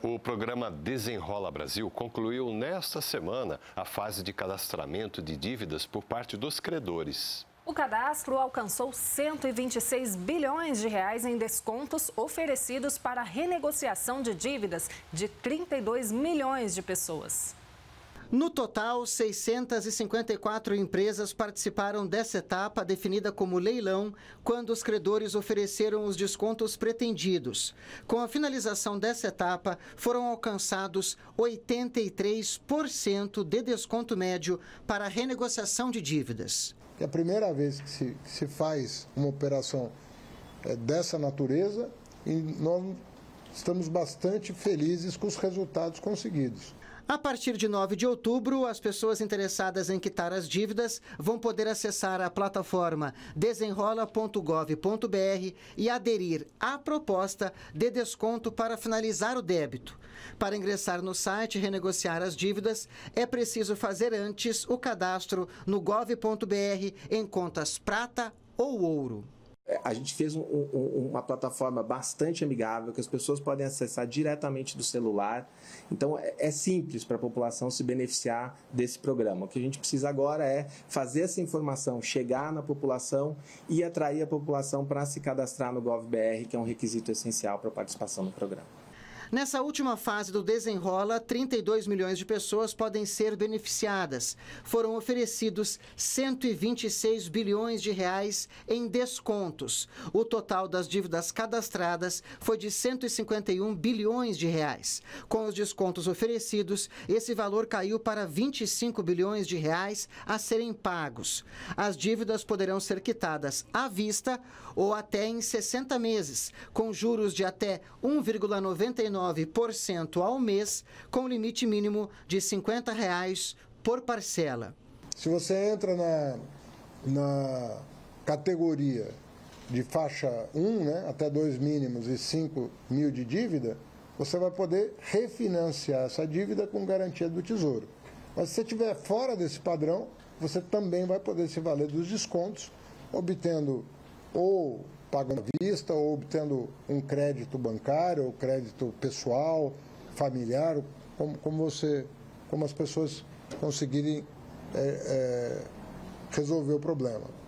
O programa Desenrola Brasil concluiu nesta semana a fase de cadastramento de dívidas por parte dos credores. O cadastro alcançou 126 bilhões de reais em descontos oferecidos para renegociação de dívidas de 32 milhões de pessoas. No total, 654 empresas participaram dessa etapa definida como leilão, quando os credores ofereceram os descontos pretendidos. Com a finalização dessa etapa, foram alcançados 83% de desconto médio para a renegociação de dívidas. É a primeira vez que se, que se faz uma operação é, dessa natureza e nós estamos bastante felizes com os resultados conseguidos. A partir de 9 de outubro, as pessoas interessadas em quitar as dívidas vão poder acessar a plataforma desenrola.gov.br e aderir à proposta de desconto para finalizar o débito. Para ingressar no site e renegociar as dívidas, é preciso fazer antes o cadastro no gov.br em contas prata ou ouro. É, a gente fez um, um, uma plataforma bastante amigável que as pessoas podem acessar diretamente do celular. Então é, é simples para a população se beneficiar desse programa. O que a gente precisa agora é fazer essa informação chegar na população e atrair a população para se cadastrar no GovBR, que é um requisito essencial para a participação no programa. Nessa última fase do desenrola, 32 milhões de pessoas podem ser beneficiadas. Foram oferecidos 126 bilhões de reais em descontos. O total das dívidas cadastradas foi de 151 bilhões de reais. Com os descontos oferecidos, esse valor caiu para 25 bilhões de reais a serem pagos. As dívidas poderão ser quitadas à vista ou até em 60 meses, com juros de até 1,99 cento ao mês, com limite mínimo de R$ reais por parcela. Se você entra na, na categoria de faixa 1, né, até 2 mínimos e 5 mil de dívida, você vai poder refinanciar essa dívida com garantia do Tesouro. Mas se você estiver fora desse padrão, você também vai poder se valer dos descontos, obtendo ou pagando à vista, ou obtendo um crédito bancário, ou crédito pessoal, familiar, como, como você, como as pessoas conseguirem é, é, resolver o problema.